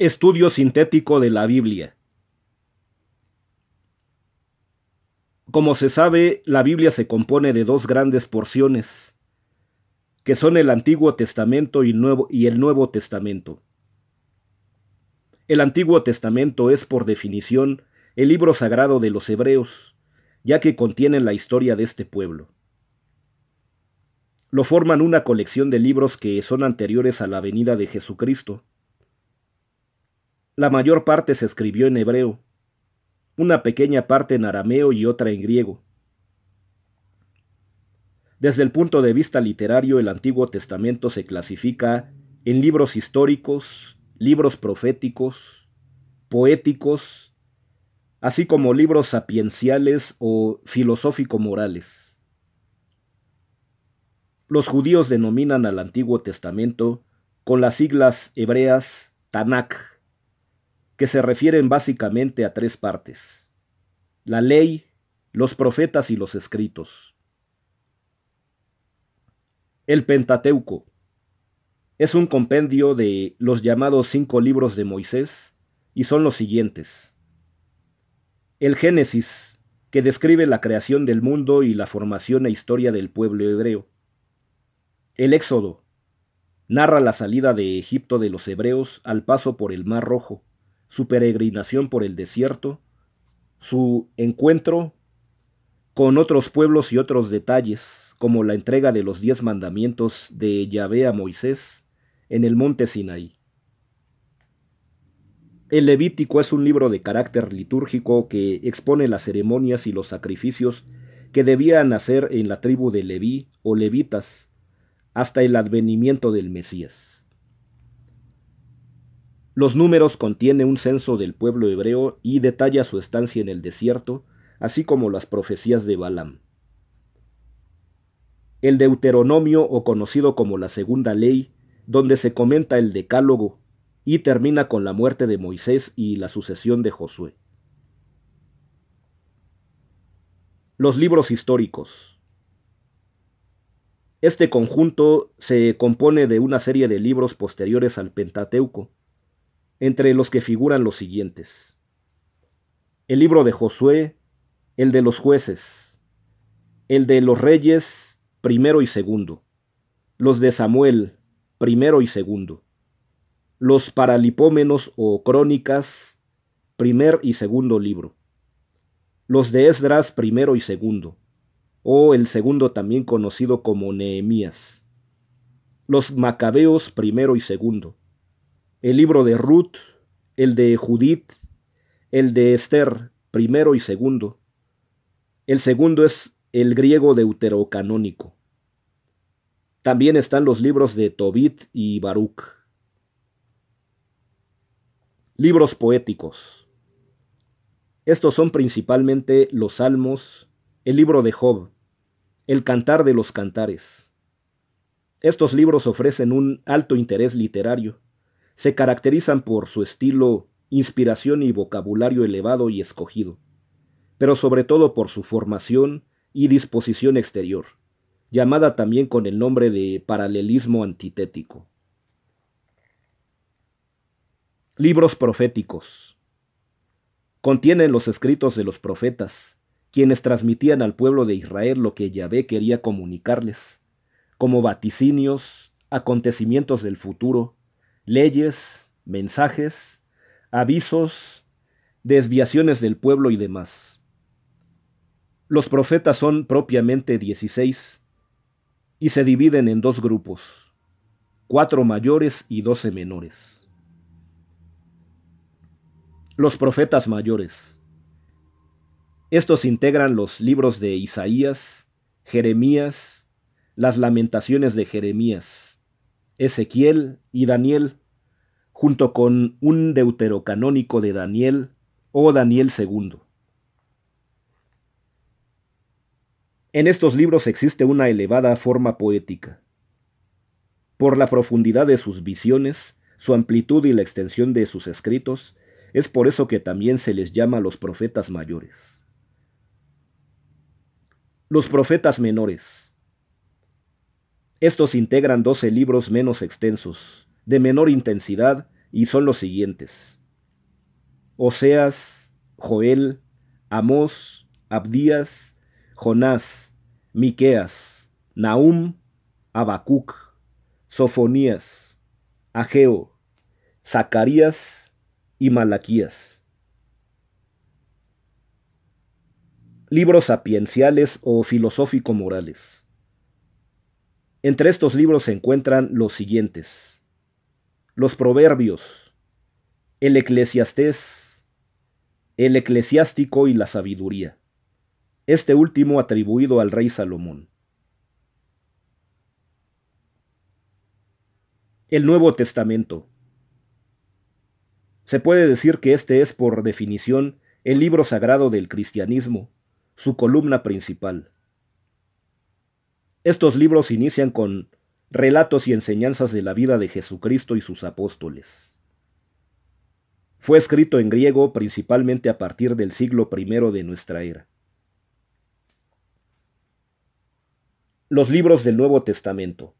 Estudio sintético de la Biblia. Como se sabe, la Biblia se compone de dos grandes porciones, que son el Antiguo Testamento y, el Nuevo Testamento. El Antiguo Testamento es, por definición, el libro sagrado de los hebreos, ya que contiene la historia de este pueblo. Lo forman una colección de libros que son anteriores a la venida de Jesucristo, la mayor parte se escribió en hebreo, una pequeña parte en arameo y otra en griego. Desde el punto de vista literario, el Antiguo Testamento se clasifica en libros históricos, libros proféticos, poéticos, así como libros sapienciales o filosófico-morales. Los judíos denominan al Antiguo Testamento con las siglas hebreas Tanakh, que se refieren básicamente a tres partes, la ley, los profetas y los escritos. El Pentateuco es un compendio de los llamados cinco libros de Moisés y son los siguientes. El Génesis, que describe la creación del mundo y la formación e historia del pueblo hebreo. El Éxodo, narra la salida de Egipto de los hebreos al paso por el Mar Rojo su peregrinación por el desierto, su encuentro con otros pueblos y otros detalles, como la entrega de los diez mandamientos de Yahvé a Moisés en el monte Sinaí. El Levítico es un libro de carácter litúrgico que expone las ceremonias y los sacrificios que debían hacer en la tribu de Leví o levitas hasta el advenimiento del Mesías. Los números contiene un censo del pueblo hebreo y detalla su estancia en el desierto, así como las profecías de Balaam. El Deuteronomio, o conocido como la Segunda Ley, donde se comenta el Decálogo, y termina con la muerte de Moisés y la sucesión de Josué. Los libros históricos. Este conjunto se compone de una serie de libros posteriores al Pentateuco, entre los que figuran los siguientes. El libro de Josué, el de los jueces, el de los reyes primero y segundo, los de Samuel primero y segundo, los paralipómenos o crónicas primer y segundo libro, los de Esdras primero y segundo, o el segundo también conocido como Nehemías, los macabeos primero y segundo, el libro de Ruth, el de Judith, el de Esther, primero y segundo. El segundo es el griego deuterocanónico. También están los libros de Tobit y Baruch. Libros poéticos. Estos son principalmente los Salmos, el libro de Job, el Cantar de los Cantares. Estos libros ofrecen un alto interés literario se caracterizan por su estilo, inspiración y vocabulario elevado y escogido, pero sobre todo por su formación y disposición exterior, llamada también con el nombre de paralelismo antitético. Libros proféticos. Contienen los escritos de los profetas, quienes transmitían al pueblo de Israel lo que Yahvé quería comunicarles, como vaticinios, acontecimientos del futuro, leyes, mensajes, avisos, desviaciones del pueblo y demás. Los profetas son propiamente dieciséis y se dividen en dos grupos, cuatro mayores y doce menores. Los profetas mayores. Estos integran los libros de Isaías, Jeremías, las lamentaciones de Jeremías, Ezequiel y Daniel, junto con un deuterocanónico de Daniel o Daniel II. En estos libros existe una elevada forma poética. Por la profundidad de sus visiones, su amplitud y la extensión de sus escritos, es por eso que también se les llama los profetas mayores. Los profetas menores estos integran doce libros menos extensos, de menor intensidad, y son los siguientes. Oseas, Joel, Amós, Abdías, Jonás, Miqueas, Nahum, Abacuc, Sofonías, Ageo, Zacarías y Malaquías. Libros sapienciales o filosófico-morales. Entre estos libros se encuentran los siguientes. Los Proverbios, el Eclesiastés, el Eclesiástico y la Sabiduría. Este último atribuido al rey Salomón. El Nuevo Testamento. Se puede decir que este es, por definición, el libro sagrado del cristianismo, su columna principal. Estos libros inician con relatos y enseñanzas de la vida de Jesucristo y sus apóstoles. Fue escrito en griego principalmente a partir del siglo I de nuestra era. Los libros del Nuevo Testamento.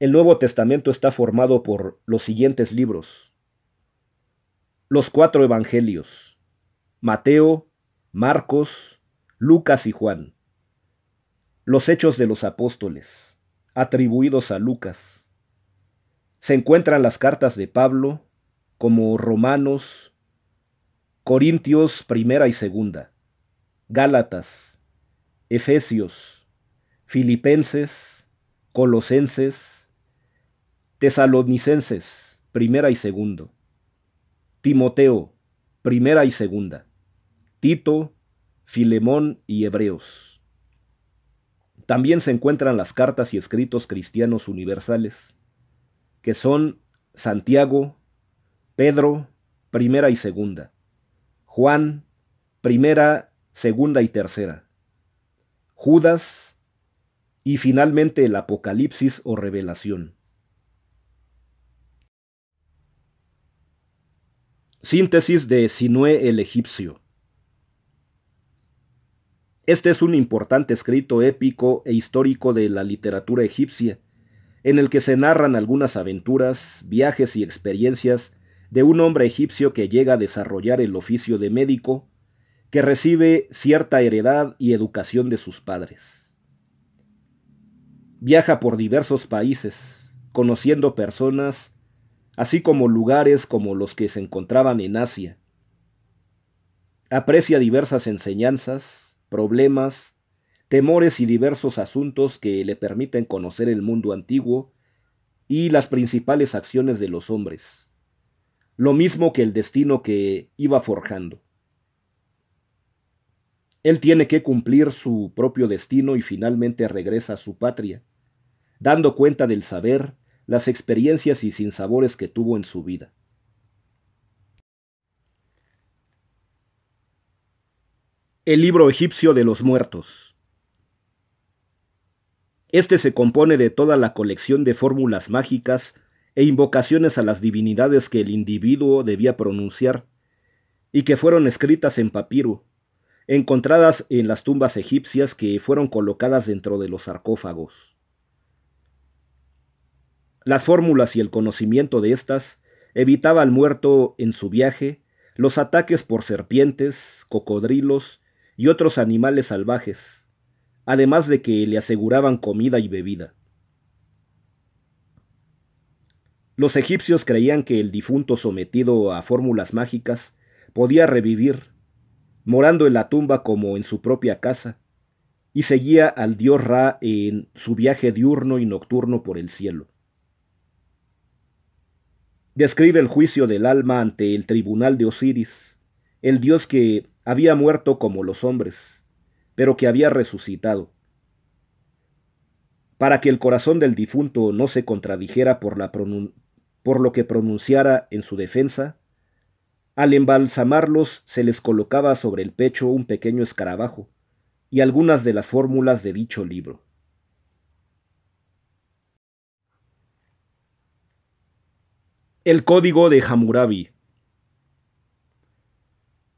El Nuevo Testamento está formado por los siguientes libros. Los cuatro Evangelios. Mateo, Marcos, Lucas y Juan. Los Hechos de los Apóstoles, atribuidos a Lucas. Se encuentran las cartas de Pablo, como Romanos, Corintios primera y segunda, Gálatas, Efesios, Filipenses, Colosenses, Tesalonicenses primera y segundo, Timoteo primera y segunda, Tito, Filemón y Hebreos. También se encuentran las cartas y escritos cristianos universales, que son Santiago, Pedro, primera y segunda, Juan, primera, segunda y tercera, Judas y finalmente el Apocalipsis o Revelación. Síntesis de Sinué el Egipcio. Este es un importante escrito épico e histórico de la literatura egipcia, en el que se narran algunas aventuras, viajes y experiencias de un hombre egipcio que llega a desarrollar el oficio de médico, que recibe cierta heredad y educación de sus padres. Viaja por diversos países, conociendo personas, así como lugares como los que se encontraban en Asia. Aprecia diversas enseñanzas, problemas, temores y diversos asuntos que le permiten conocer el mundo antiguo y las principales acciones de los hombres, lo mismo que el destino que iba forjando. Él tiene que cumplir su propio destino y finalmente regresa a su patria, dando cuenta del saber, las experiencias y sinsabores que tuvo en su vida. El libro egipcio de los muertos. Este se compone de toda la colección de fórmulas mágicas e invocaciones a las divinidades que el individuo debía pronunciar y que fueron escritas en papiro, encontradas en las tumbas egipcias que fueron colocadas dentro de los sarcófagos. Las fórmulas y el conocimiento de estas evitaba al muerto en su viaje los ataques por serpientes, cocodrilos y otros animales salvajes, además de que le aseguraban comida y bebida. Los egipcios creían que el difunto sometido a fórmulas mágicas podía revivir, morando en la tumba como en su propia casa, y seguía al dios Ra en su viaje diurno y nocturno por el cielo. Describe el juicio del alma ante el tribunal de Osiris, el Dios que había muerto como los hombres, pero que había resucitado. Para que el corazón del difunto no se contradijera por, lo que pronunciara en su defensa, al embalsamarlos se les colocaba sobre el pecho un pequeño escarabajo y algunas de las fórmulas de dicho libro. El código de Hammurabi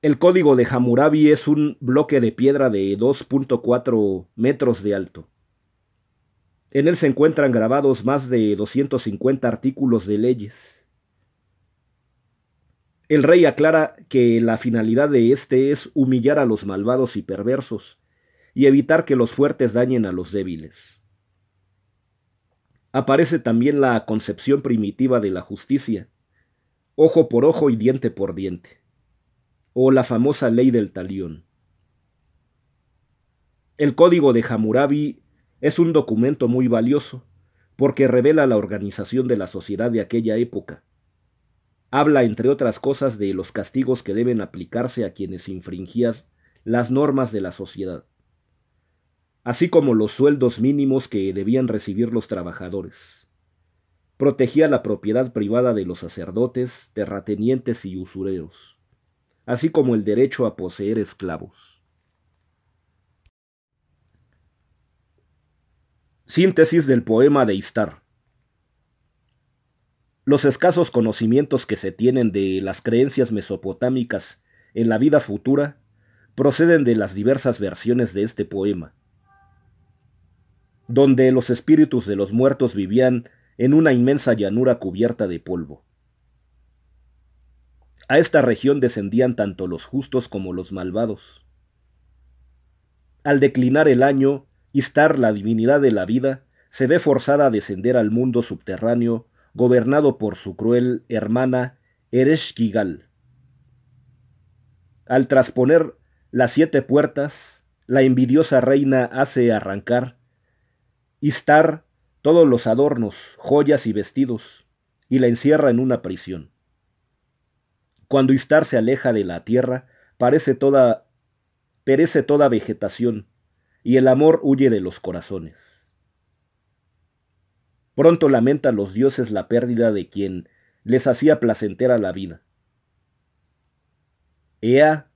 el código de Hammurabi es un bloque de piedra de 2.4 metros de alto. En él se encuentran grabados más de 250 artículos de leyes. El rey aclara que la finalidad de este es humillar a los malvados y perversos y evitar que los fuertes dañen a los débiles. Aparece también la concepción primitiva de la justicia, ojo por ojo y diente por diente o la famosa ley del talión. El código de Hammurabi es un documento muy valioso porque revela la organización de la sociedad de aquella época. Habla, entre otras cosas, de los castigos que deben aplicarse a quienes infringían las normas de la sociedad, así como los sueldos mínimos que debían recibir los trabajadores. Protegía la propiedad privada de los sacerdotes, terratenientes y usureros así como el derecho a poseer esclavos. Síntesis del poema de Istar. Los escasos conocimientos que se tienen de las creencias mesopotámicas en la vida futura proceden de las diversas versiones de este poema, donde los espíritus de los muertos vivían en una inmensa llanura cubierta de polvo. A esta región descendían tanto los justos como los malvados. Al declinar el año, Istar, la divinidad de la vida, se ve forzada a descender al mundo subterráneo, gobernado por su cruel hermana Ereshkigal. Al trasponer las siete puertas, la envidiosa reina hace arrancar Istar todos los adornos, joyas y vestidos, y la encierra en una prisión. Cuando Istar se aleja de la tierra, parece toda, perece toda vegetación, y el amor huye de los corazones. Pronto lamentan los dioses la pérdida de quien les hacía placentera la vida. Ea,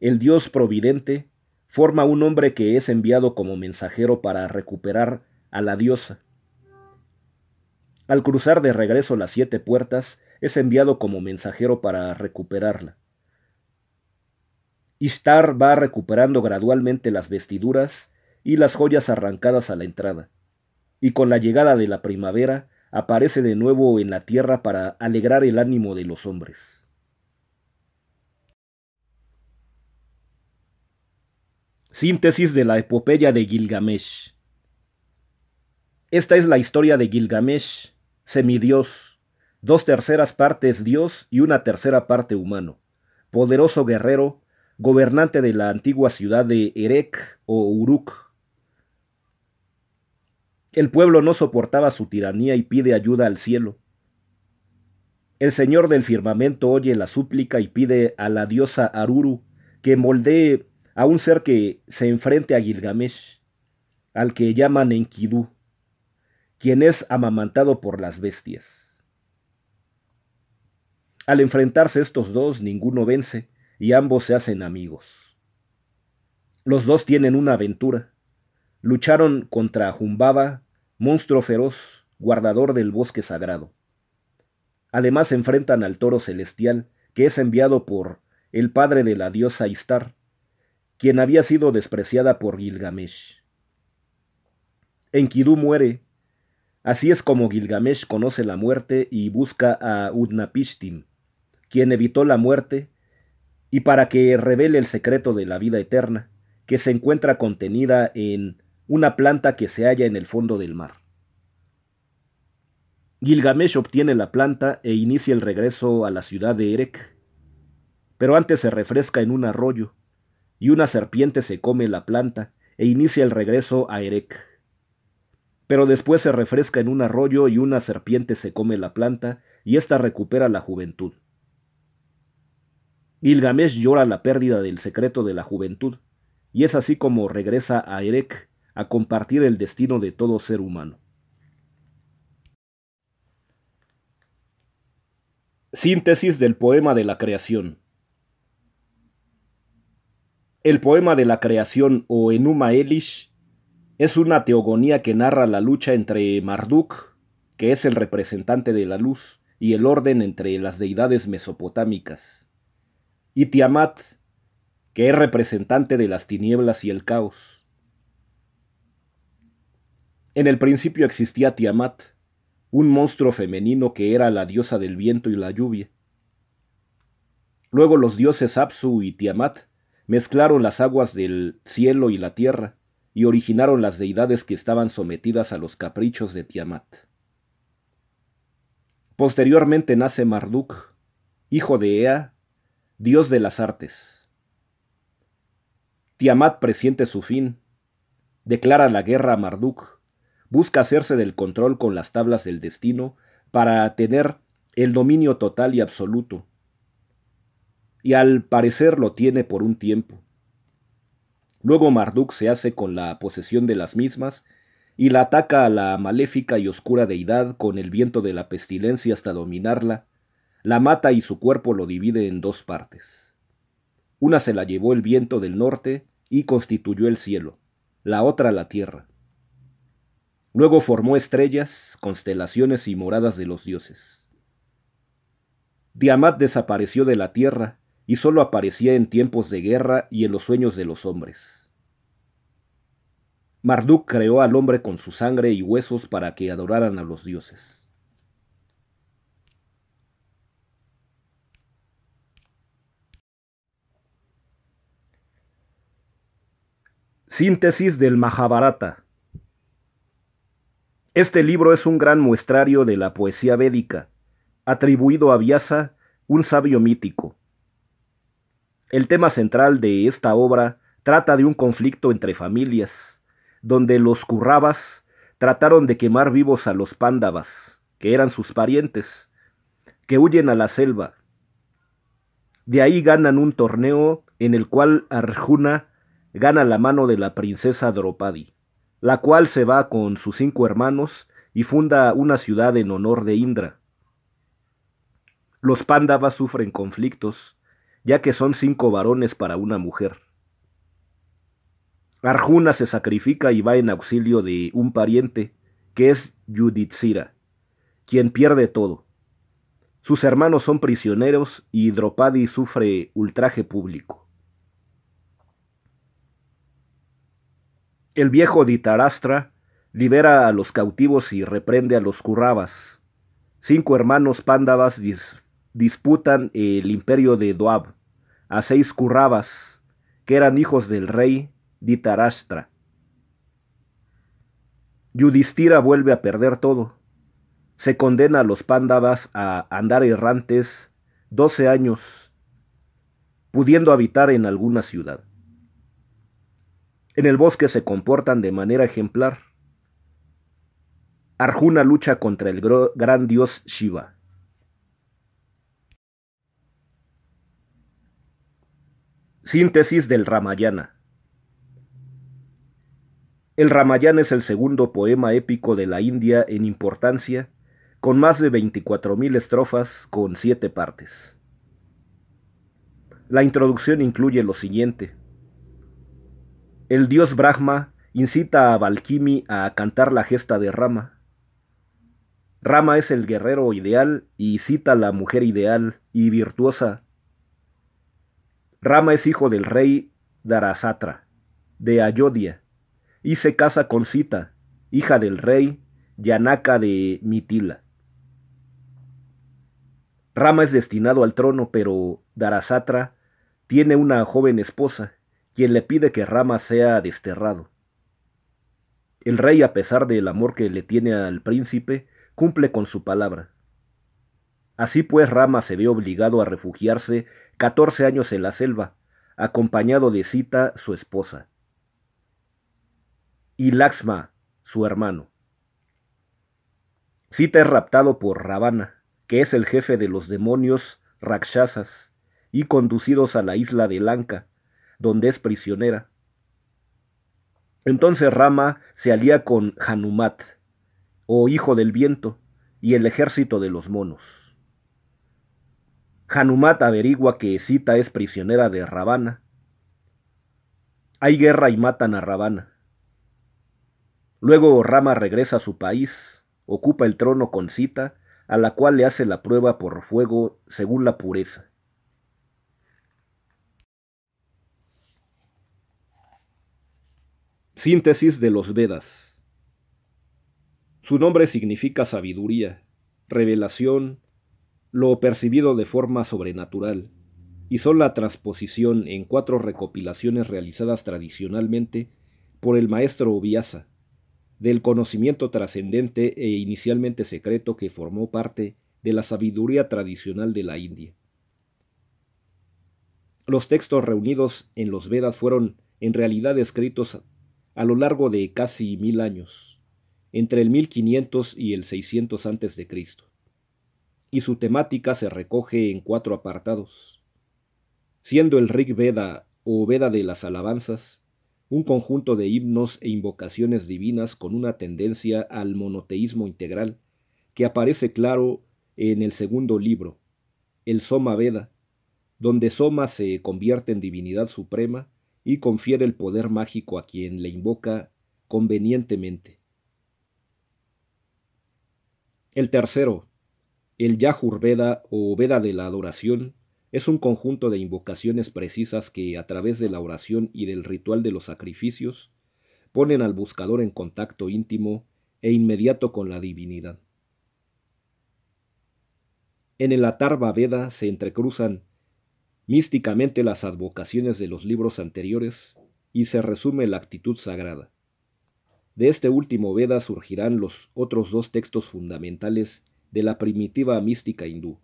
el dios providente, forma un hombre que es enviado como mensajero para recuperar a la diosa. Al cruzar de regreso las siete puertas, es enviado como mensajero para recuperarla. Ishtar va recuperando gradualmente las vestiduras y las joyas arrancadas a la entrada, y con la llegada de la primavera aparece de nuevo en la tierra para alegrar el ánimo de los hombres. Síntesis de la epopeya de Gilgamesh. Esta es la historia de Gilgamesh, semidios, dos terceras partes Dios y una tercera parte humano. Poderoso guerrero, gobernante de la antigua ciudad de Erek o Uruk. El pueblo no soportaba su tiranía y pide ayuda al cielo. El Señor del firmamento oye la súplica y pide a la diosa Aruru que moldee a un ser que se enfrente a Gilgamesh, al que llaman Enkidu, quien es amamantado por las bestias. Al enfrentarse estos dos, ninguno vence y ambos se hacen amigos. Los dos tienen una aventura. Lucharon contra Jumbaba, monstruo feroz, guardador del bosque sagrado. Además enfrentan al toro celestial, que es enviado por el padre de la diosa Istar, quien había sido despreciada por Gilgamesh. Kidú muere. Así es como Gilgamesh conoce la muerte y busca a Udnapishtim, quien evitó la muerte, y para que revele el secreto de la vida eterna, que se encuentra contenida en una planta que se halla en el fondo del mar. Gilgamesh obtiene la planta e inicia el regreso a la ciudad de Erek, pero antes se refresca en un arroyo, y una serpiente se come la planta e inicia el regreso a Erek, Pero después se refresca en un arroyo y una serpiente se come la planta, y ésta recupera la juventud. Gilgamesh llora la pérdida del secreto de la juventud, y es así como regresa a Erek a compartir el destino de todo ser humano. Síntesis del poema de la creación. El poema de la creación o Enuma Elish es una teogonía que narra la lucha entre Marduk, que es el representante de la luz, y el orden entre las deidades mesopotámicas y Tiamat, que es representante de las tinieblas y el caos. En el principio existía Tiamat, un monstruo femenino que era la diosa del viento y la lluvia. Luego los dioses Apsu y Tiamat mezclaron las aguas del cielo y la tierra y originaron las deidades que estaban sometidas a los caprichos de Tiamat. Posteriormente nace Marduk, hijo de Ea, dios de las artes. Tiamat presiente su fin, declara la guerra a Marduk, busca hacerse del control con las tablas del destino para tener el dominio total y absoluto, y al parecer lo tiene por un tiempo. Luego Marduk se hace con la posesión de las mismas y la ataca a la maléfica y oscura deidad con el viento de la pestilencia hasta dominarla la mata y su cuerpo lo divide en dos partes. Una se la llevó el viento del norte y constituyó el cielo, la otra la tierra. Luego formó estrellas, constelaciones y moradas de los dioses. Diamat desapareció de la tierra y sólo aparecía en tiempos de guerra y en los sueños de los hombres. Marduk creó al hombre con su sangre y huesos para que adoraran a los dioses. Síntesis del Mahabharata. Este libro es un gran muestrario de la poesía védica, atribuido a Vyasa, un sabio mítico. El tema central de esta obra trata de un conflicto entre familias, donde los Kurrabas trataron de quemar vivos a los Pándavas, que eran sus parientes, que huyen a la selva. De ahí ganan un torneo en el cual Arjuna gana la mano de la princesa Dropadi, la cual se va con sus cinco hermanos y funda una ciudad en honor de Indra. Los pándavas sufren conflictos, ya que son cinco varones para una mujer. Arjuna se sacrifica y va en auxilio de un pariente, que es Yudhitsira, quien pierde todo. Sus hermanos son prisioneros y Dropadi sufre ultraje público. El viejo Ditarastra libera a los cautivos y reprende a los currabas. Cinco hermanos pándavas disputan el imperio de Doab a seis currabas, que eran hijos del rey Ditarastra. Yudhistira vuelve a perder todo. Se condena a los pándavas a andar errantes doce años, pudiendo habitar en alguna ciudad. En el bosque se comportan de manera ejemplar. Arjuna lucha contra el gran dios Shiva. Síntesis del Ramayana. El Ramayana es el segundo poema épico de la India en importancia, con más de 24.000 estrofas con siete partes. La introducción incluye lo siguiente. El dios Brahma incita a Valkimi a cantar la gesta de Rama. Rama es el guerrero ideal y cita la mujer ideal y virtuosa. Rama es hijo del rey Darasatra de Ayodhya y se casa con Sita, hija del rey Yanaka de Mitila. Rama es destinado al trono, pero Darasatra tiene una joven esposa quien le pide que Rama sea desterrado. El rey, a pesar del amor que le tiene al príncipe, cumple con su palabra. Así pues, Rama se ve obligado a refugiarse catorce años en la selva, acompañado de Sita, su esposa, y Laxma, su hermano. Sita es raptado por Ravana, que es el jefe de los demonios Rakshasas, y conducidos a la isla de Lanka, donde es prisionera. Entonces Rama se alía con Hanumat, o hijo del viento, y el ejército de los monos. Hanumat averigua que Sita es prisionera de Ravana. Hay guerra y matan a Ravana. Luego Rama regresa a su país, ocupa el trono con Sita, a la cual le hace la prueba por fuego según la pureza. Síntesis de los Vedas. Su nombre significa sabiduría, revelación, lo percibido de forma sobrenatural, y son la transposición en cuatro recopilaciones realizadas tradicionalmente por el maestro Vyasa, del conocimiento trascendente e inicialmente secreto que formó parte de la sabiduría tradicional de la India. Los textos reunidos en los Vedas fueron en realidad escritos a lo largo de casi mil años, entre el 1500 y el 600 a.C., y su temática se recoge en cuatro apartados, siendo el Rig Veda o Veda de las Alabanzas un conjunto de himnos e invocaciones divinas con una tendencia al monoteísmo integral que aparece claro en el segundo libro, el Soma Veda, donde Soma se convierte en divinidad suprema y confiere el poder mágico a quien le invoca convenientemente. El tercero, el Yajur Veda o Veda de la adoración, es un conjunto de invocaciones precisas que, a través de la oración y del ritual de los sacrificios, ponen al buscador en contacto íntimo e inmediato con la divinidad. En el Atarva Veda se entrecruzan místicamente las advocaciones de los libros anteriores y se resume la actitud sagrada. De este último Veda surgirán los otros dos textos fundamentales de la primitiva mística hindú,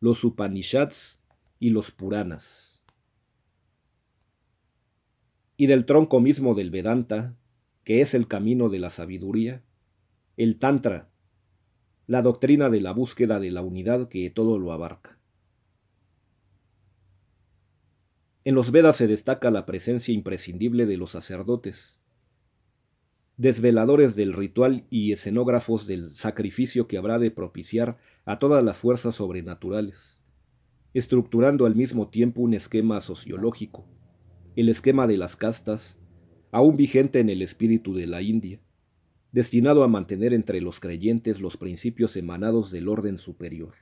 los Upanishads y los Puranas. Y del tronco mismo del Vedanta, que es el camino de la sabiduría, el Tantra, la doctrina de la búsqueda de la unidad que todo lo abarca. En los Vedas se destaca la presencia imprescindible de los sacerdotes, desveladores del ritual y escenógrafos del sacrificio que habrá de propiciar a todas las fuerzas sobrenaturales, estructurando al mismo tiempo un esquema sociológico, el esquema de las castas, aún vigente en el espíritu de la India, destinado a mantener entre los creyentes los principios emanados del orden superior.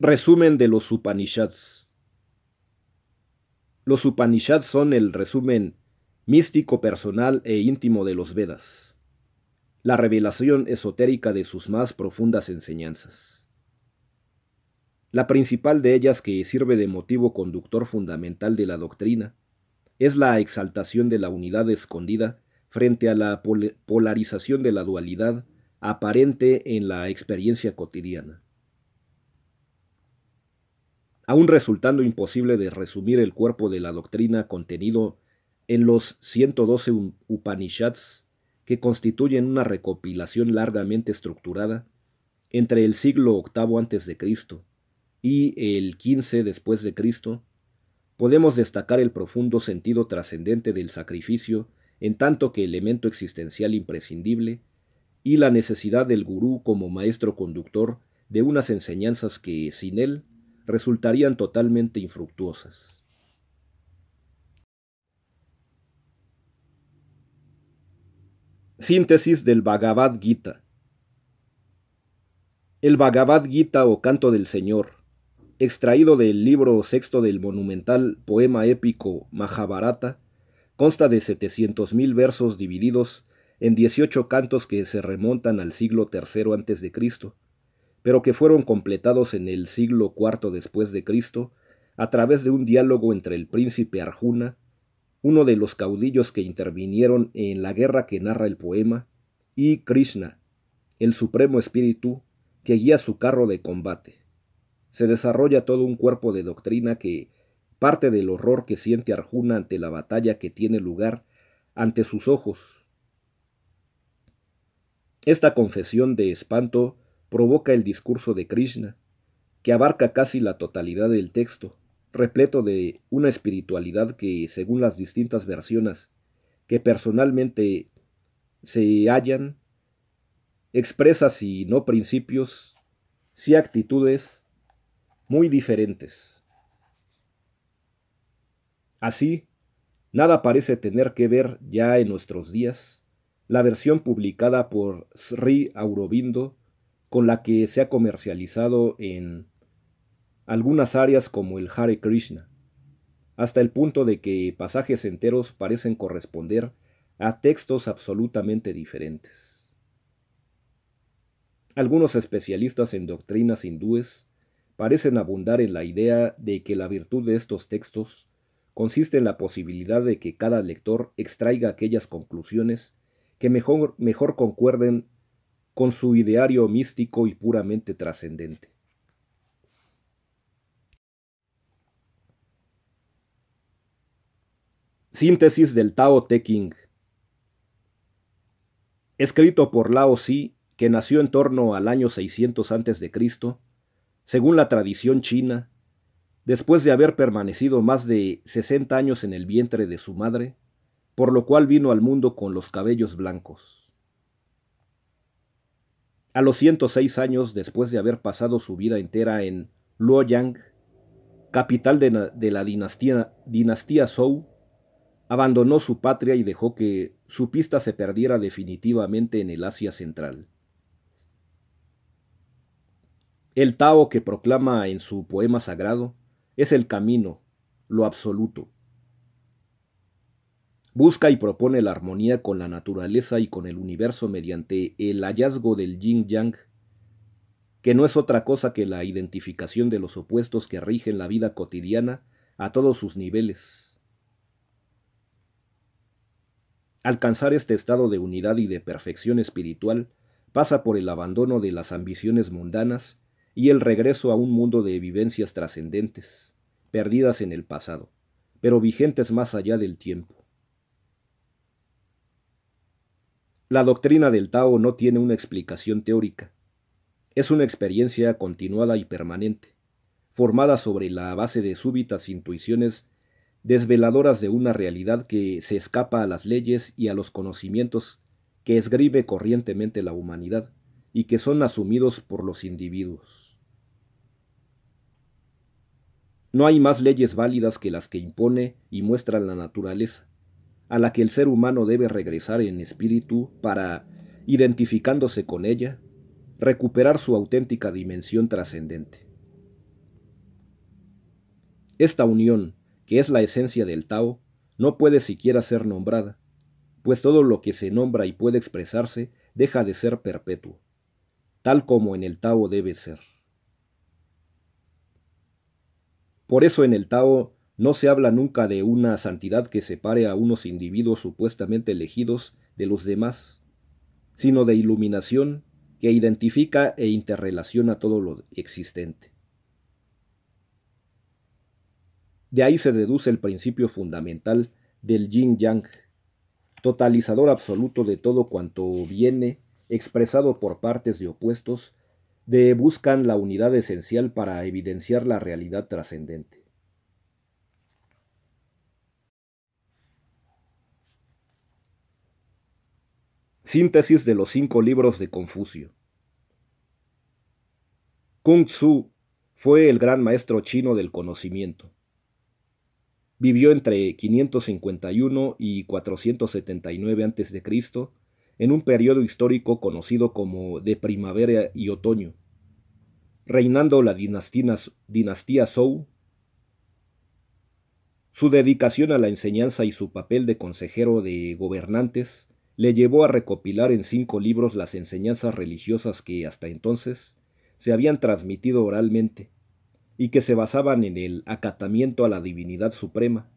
Resumen de los Upanishads. Los Upanishads son el resumen místico personal e íntimo de los Vedas, la revelación esotérica de sus más profundas enseñanzas. La principal de ellas que sirve de motivo conductor fundamental de la doctrina es la exaltación de la unidad escondida frente a la polarización de la dualidad aparente en la experiencia cotidiana aún resultando imposible de resumir el cuerpo de la doctrina contenido en los 112 Upanishads que constituyen una recopilación largamente estructurada entre el siglo VIII a.C. y el XV después de Cristo, podemos destacar el profundo sentido trascendente del sacrificio en tanto que elemento existencial imprescindible y la necesidad del gurú como maestro conductor de unas enseñanzas que, sin él, resultarían totalmente infructuosas. Síntesis del Bhagavad Gita. El Bhagavad Gita o Canto del Señor, extraído del libro sexto del monumental poema épico Mahabharata, consta de 700.000 versos divididos en 18 cantos que se remontan al siglo III a.C., pero que fueron completados en el siglo IV después de Cristo a través de un diálogo entre el príncipe Arjuna, uno de los caudillos que intervinieron en la guerra que narra el poema, y Krishna, el supremo espíritu que guía su carro de combate. Se desarrolla todo un cuerpo de doctrina que parte del horror que siente Arjuna ante la batalla que tiene lugar ante sus ojos. Esta confesión de espanto provoca el discurso de Krishna, que abarca casi la totalidad del texto, repleto de una espiritualidad que, según las distintas versiones que personalmente se hallan, expresa si no principios, si actitudes muy diferentes. Así, nada parece tener que ver ya en nuestros días la versión publicada por Sri Aurobindo con la que se ha comercializado en algunas áreas como el Hare Krishna, hasta el punto de que pasajes enteros parecen corresponder a textos absolutamente diferentes. Algunos especialistas en doctrinas hindúes parecen abundar en la idea de que la virtud de estos textos consiste en la posibilidad de que cada lector extraiga aquellas conclusiones que mejor, mejor concuerden con su ideario místico y puramente trascendente. Síntesis del Tao Te Ching. Escrito por Lao Tse, que nació en torno al año 600 a.C., según la tradición china, después de haber permanecido más de 60 años en el vientre de su madre, por lo cual vino al mundo con los cabellos blancos. A los 106 años, después de haber pasado su vida entera en Luoyang, capital de, la dinastía, dinastía Zhou, abandonó su patria y dejó que su pista se perdiera definitivamente en el Asia Central. El Tao que proclama en su poema sagrado es el camino, lo absoluto busca y propone la armonía con la naturaleza y con el universo mediante el hallazgo del yin-yang, que no es otra cosa que la identificación de los opuestos que rigen la vida cotidiana a todos sus niveles. Alcanzar este estado de unidad y de perfección espiritual pasa por el abandono de las ambiciones mundanas y el regreso a un mundo de vivencias trascendentes, perdidas en el pasado, pero vigentes más allá del tiempo. La doctrina del Tao no tiene una explicación teórica. Es una experiencia continuada y permanente, formada sobre la base de súbitas intuiciones desveladoras de una realidad que se escapa a las leyes y a los conocimientos que escribe corrientemente la humanidad y que son asumidos por los individuos. No hay más leyes válidas que las que impone y muestra la naturaleza, a la que el ser humano debe regresar en espíritu para, identificándose con ella, recuperar su auténtica dimensión trascendente. Esta unión, que es la esencia del Tao, no puede siquiera ser nombrada, pues todo lo que se nombra y puede expresarse deja de ser perpetuo, tal como en el Tao debe ser. Por eso en el Tao no se habla nunca de una santidad que separe a unos individuos supuestamente elegidos de los demás, sino de iluminación que identifica e interrelaciona todo lo existente. De ahí se deduce el principio fundamental del yin yang, totalizador absoluto de todo cuanto viene, expresado por partes de opuestos, de buscan la unidad esencial para evidenciar la realidad trascendente. Síntesis de los cinco libros de Confucio. Kung Tzu fue el gran maestro chino del conocimiento. Vivió entre 551 y 479 a.C. en un periodo histórico conocido como de primavera y otoño, reinando la dinastía, dinastía Zhou. Su dedicación a la enseñanza y su papel de consejero de gobernantes le llevó a recopilar en cinco libros las enseñanzas religiosas que hasta entonces se habían transmitido oralmente y que se basaban en el acatamiento a la divinidad suprema,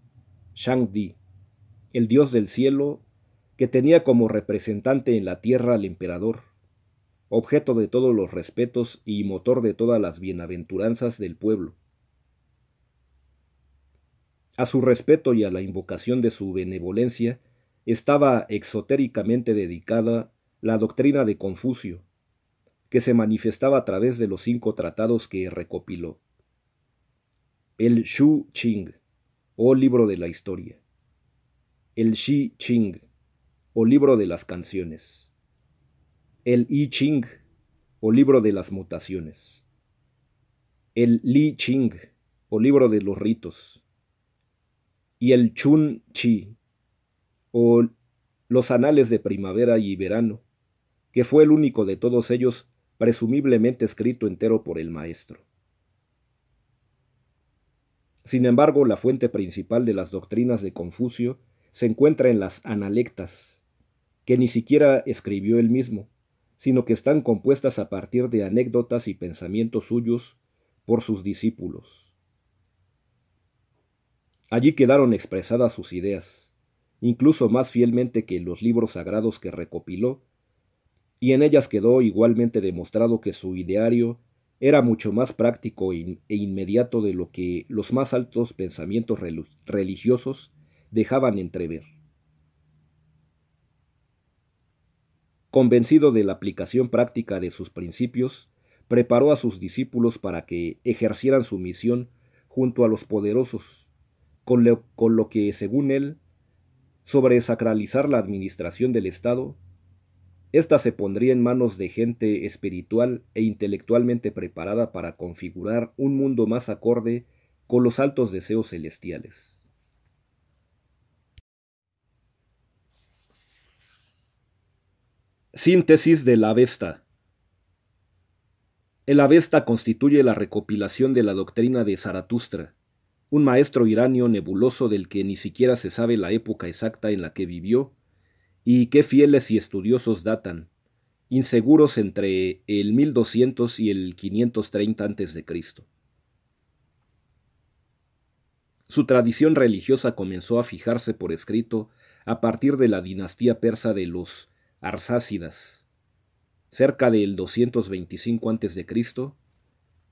Shangdi, el dios del cielo que tenía como representante en la tierra al emperador, objeto de todos los respetos y motor de todas las bienaventuranzas del pueblo. A su respeto y a la invocación de su benevolencia, estaba exotéricamente dedicada la doctrina de Confucio, que se manifestaba a través de los cinco tratados que recopiló. El Shu Ching, o libro de la historia. El Shi Ching, o libro de las canciones. El I Ching, o libro de las mutaciones. El Li Ching, o libro de los ritos. Y el Chun Chi, o Los Anales de Primavera y Verano, que fue el único de todos ellos presumiblemente escrito entero por el maestro. Sin embargo, la fuente principal de las doctrinas de Confucio se encuentra en las analectas, que ni siquiera escribió él mismo, sino que están compuestas a partir de anécdotas y pensamientos suyos por sus discípulos. Allí quedaron expresadas sus ideas, incluso más fielmente que los libros sagrados que recopiló, y en ellas quedó igualmente demostrado que su ideario era mucho más práctico e, e inmediato de lo que los más altos pensamientos religiosos dejaban entrever. Convencido de la aplicación práctica de sus principios, preparó a sus discípulos para que ejercieran su misión junto a los poderosos, con lo, con lo que, según él, sobre sacralizar la administración del Estado, ésta se pondría en manos de gente espiritual e intelectualmente preparada para configurar un mundo más acorde con los altos deseos celestiales. Síntesis de la Vesta. El Avesta constituye la recopilación de la doctrina de Zaratustra, un maestro iranio nebuloso del que ni siquiera se sabe la época exacta en la que vivió, y qué fieles y estudiosos datan, inseguros entre el 1200 y el 530 a.C. Su tradición religiosa comenzó a fijarse por escrito a partir de la dinastía persa de los Arsácidas, cerca del 225 a.C.,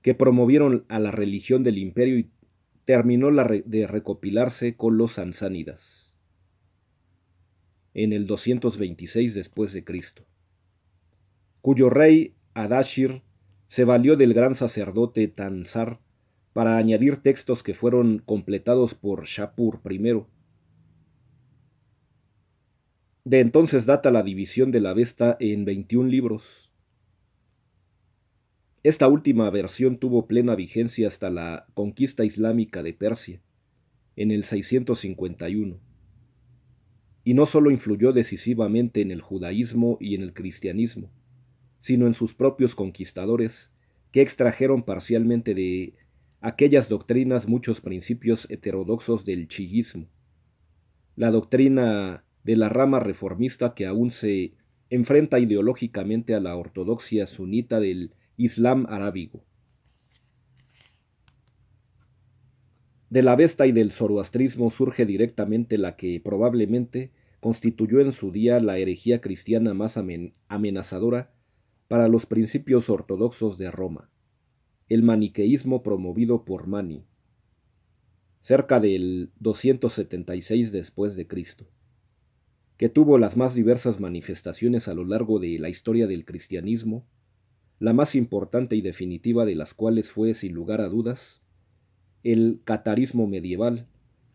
que promovieron a la religión del imperio y terminó la de recopilarse con los sansánidas en el 226 después de Cristo, cuyo rey Adashir se valió del gran sacerdote Tanzar para añadir textos que fueron completados por Shapur I. De entonces data la división de la Vesta en 21 libros esta última versión tuvo plena vigencia hasta la conquista islámica de Persia, en el 651, y no solo influyó decisivamente en el judaísmo y en el cristianismo, sino en sus propios conquistadores, que extrajeron parcialmente de aquellas doctrinas muchos principios heterodoxos del chiismo. La doctrina de la rama reformista que aún se enfrenta ideológicamente a la ortodoxia sunita del Islam arábigo. De la besta y del zoroastrismo surge directamente la que probablemente constituyó en su día la herejía cristiana más amenazadora para los principios ortodoxos de Roma, el maniqueísmo promovido por Mani, cerca del 276 después de Cristo, que tuvo las más diversas manifestaciones a lo largo de la historia del cristianismo la más importante y definitiva de las cuales fue, sin lugar a dudas, el catarismo medieval,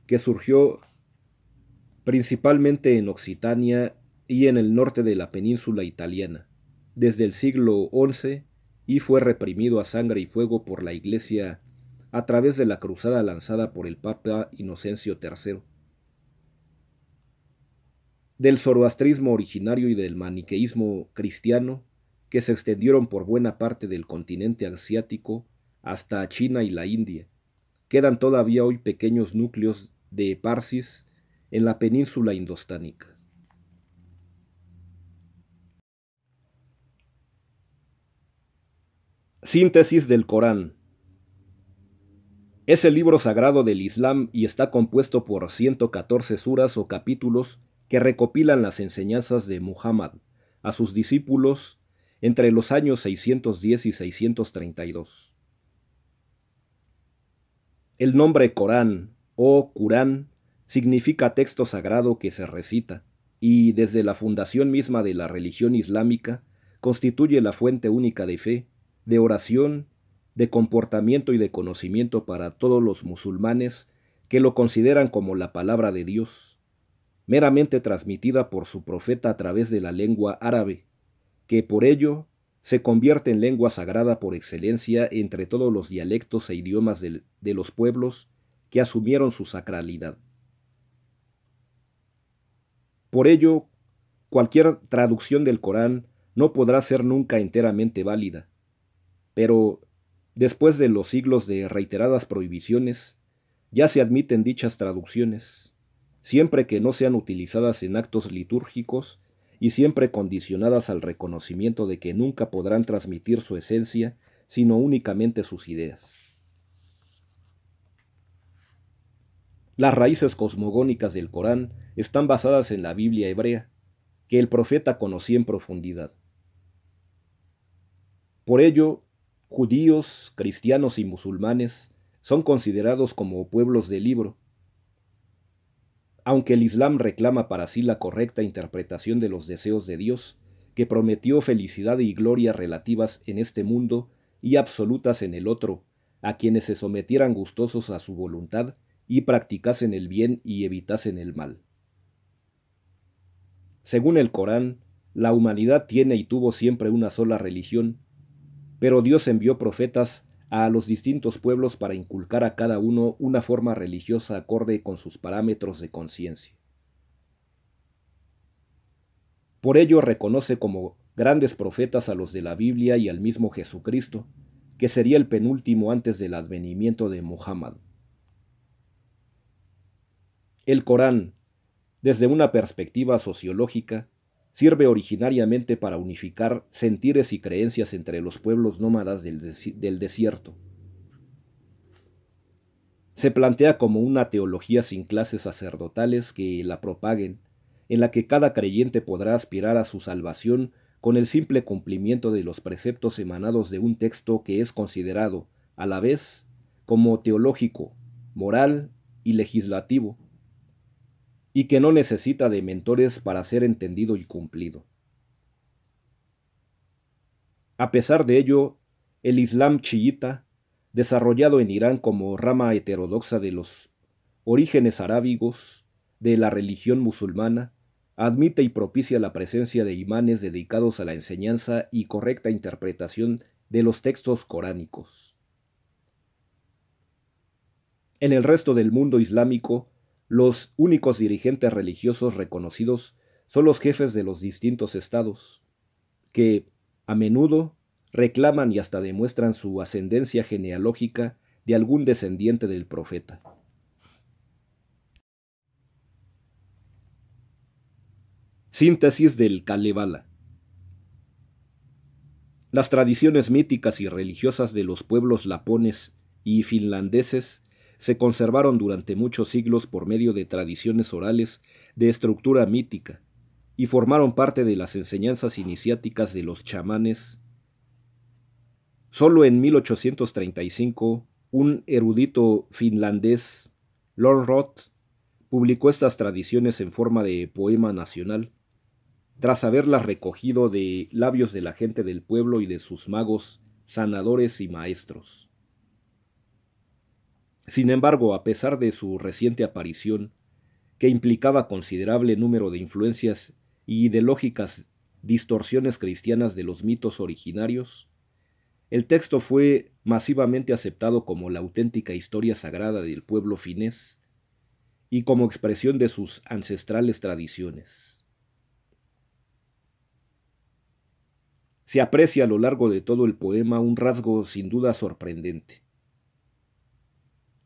que surgió principalmente en Occitania y en el norte de la península italiana, desde el siglo XI y fue reprimido a sangre y fuego por la Iglesia a través de la cruzada lanzada por el Papa Inocencio III. Del zoroastrismo originario y del maniqueísmo cristiano que se extendieron por buena parte del continente asiático hasta China y la India. Quedan todavía hoy pequeños núcleos de Parsis en la península indostánica. Síntesis del Corán. Es el libro sagrado del Islam y está compuesto por 114 suras o capítulos que recopilan las enseñanzas de Muhammad, a sus discípulos entre los años 610 y 632. El nombre Corán o Curán significa texto sagrado que se recita y desde la fundación misma de la religión islámica constituye la fuente única de fe, de oración, de comportamiento y de conocimiento para todos los musulmanes que lo consideran como la palabra de Dios, meramente transmitida por su profeta a través de la lengua árabe, que por ello se convierte en lengua sagrada por excelencia entre todos los dialectos e idiomas de, los pueblos que asumieron su sacralidad. Por ello, cualquier traducción del Corán no podrá ser nunca enteramente válida, pero después de los siglos de reiteradas prohibiciones, ya se admiten dichas traducciones, siempre que no sean utilizadas en actos litúrgicos y siempre condicionadas al reconocimiento de que nunca podrán transmitir su esencia, sino únicamente sus ideas. Las raíces cosmogónicas del Corán están basadas en la Biblia hebrea, que el profeta conocía en profundidad. Por ello, judíos, cristianos y musulmanes son considerados como pueblos del libro, aunque el Islam reclama para sí la correcta interpretación de los deseos de Dios, que prometió felicidad y gloria relativas en este mundo y absolutas en el otro, a quienes se sometieran gustosos a su voluntad y practicasen el bien y evitasen el mal. Según el Corán, la humanidad tiene y tuvo siempre una sola religión, pero Dios envió profetas a los distintos pueblos para inculcar a cada uno una forma religiosa acorde con sus parámetros de conciencia. Por ello reconoce como grandes profetas a los de la Biblia y al mismo Jesucristo, que sería el penúltimo antes del advenimiento de Muhammad. El Corán, desde una perspectiva sociológica, sirve originariamente para unificar sentires y creencias entre los pueblos nómadas del, desierto. Se plantea como una teología sin clases sacerdotales que la propaguen, en la que cada creyente podrá aspirar a su salvación con el simple cumplimiento de los preceptos emanados de un texto que es considerado, a la vez, como teológico, moral y legislativo, y que no necesita de mentores para ser entendido y cumplido. A pesar de ello, el Islam chiita, desarrollado en Irán como rama heterodoxa de los orígenes arábigos de la religión musulmana, admite y propicia la presencia de imanes dedicados a la enseñanza y correcta interpretación de los textos coránicos. En el resto del mundo islámico, los únicos dirigentes religiosos reconocidos son los jefes de los distintos estados, que, a menudo, reclaman y hasta demuestran su ascendencia genealógica de algún descendiente del profeta. Síntesis del Kalevala. Las tradiciones míticas y religiosas de los pueblos lapones y finlandeses se conservaron durante muchos siglos por medio de tradiciones orales de estructura mítica y formaron parte de las enseñanzas iniciáticas de los chamanes. Solo en 1835, un erudito finlandés, Lord Roth, publicó estas tradiciones en forma de poema nacional, tras haberlas recogido de labios de la gente del pueblo y de sus magos, sanadores y maestros. Sin embargo, a pesar de su reciente aparición, que implicaba considerable número de influencias y ideológicas distorsiones cristianas de los mitos originarios, el texto fue masivamente aceptado como la auténtica historia sagrada del pueblo finés y como expresión de sus ancestrales tradiciones. Se aprecia a lo largo de todo el poema un rasgo sin duda sorprendente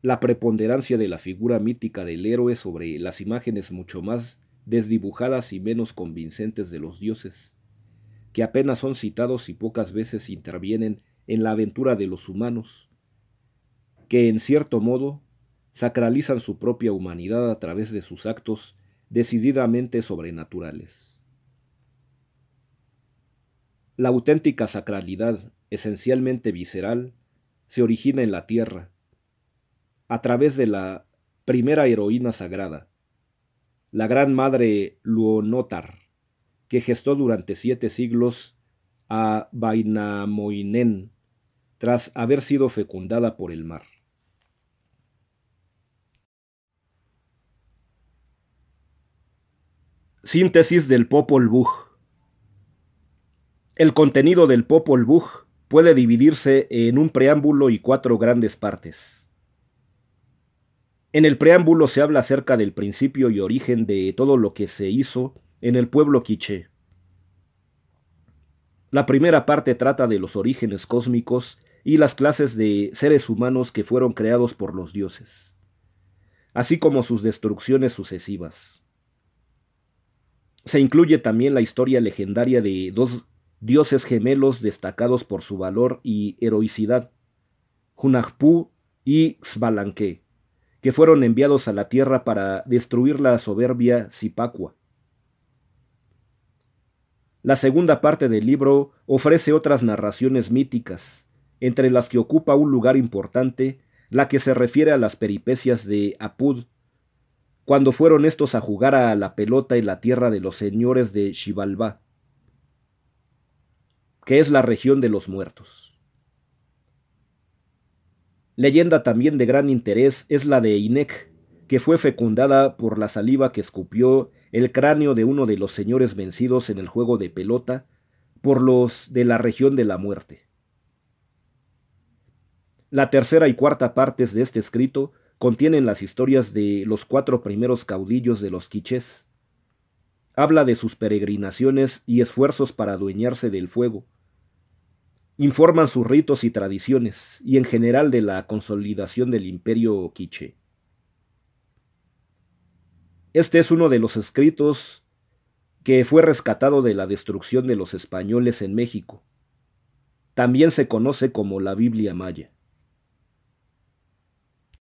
la preponderancia de la figura mítica del héroe sobre las imágenes mucho más desdibujadas y menos convincentes de los dioses, que apenas son citados y pocas veces intervienen en la aventura de los humanos, que en cierto modo sacralizan su propia humanidad a través de sus actos decididamente sobrenaturales. La auténtica sacralidad, esencialmente visceral, se origina en la tierra, a través de la primera heroína sagrada, la gran madre Luonotar, que gestó durante siete siglos a Bainamoinen, tras haber sido fecundada por el mar. Síntesis del Popol Vuh. El contenido del Popol Vuh puede dividirse en un preámbulo y cuatro grandes partes. En el preámbulo se habla acerca del principio y origen de todo lo que se hizo en el pueblo quiché. La primera parte trata de los orígenes cósmicos y las clases de seres humanos que fueron creados por los dioses, así como sus destrucciones sucesivas. Se incluye también la historia legendaria de dos dioses gemelos destacados por su valor y heroicidad, Hunahpú y Xbalanque que fueron enviados a la tierra para destruir la soberbia Zipacua. La segunda parte del libro ofrece otras narraciones míticas, entre las que ocupa un lugar importante la que se refiere a las peripecias de Apud, cuando fueron estos a jugar a la pelota en la tierra de los señores de Xibalbá, que es la región de los muertos. Leyenda también de gran interés es la de Inek, que fue fecundada por la saliva que escupió el cráneo de uno de los señores vencidos en el juego de pelota por los de la región de la muerte. La tercera y cuarta partes de este escrito contienen las historias de los cuatro primeros caudillos de los quichés. Habla de sus peregrinaciones y esfuerzos para adueñarse del fuego, informan sus ritos y tradiciones, y en general de la consolidación del imperio quiche. Este es uno de los escritos que fue rescatado de la destrucción de los españoles en México. También se conoce como la Biblia Maya.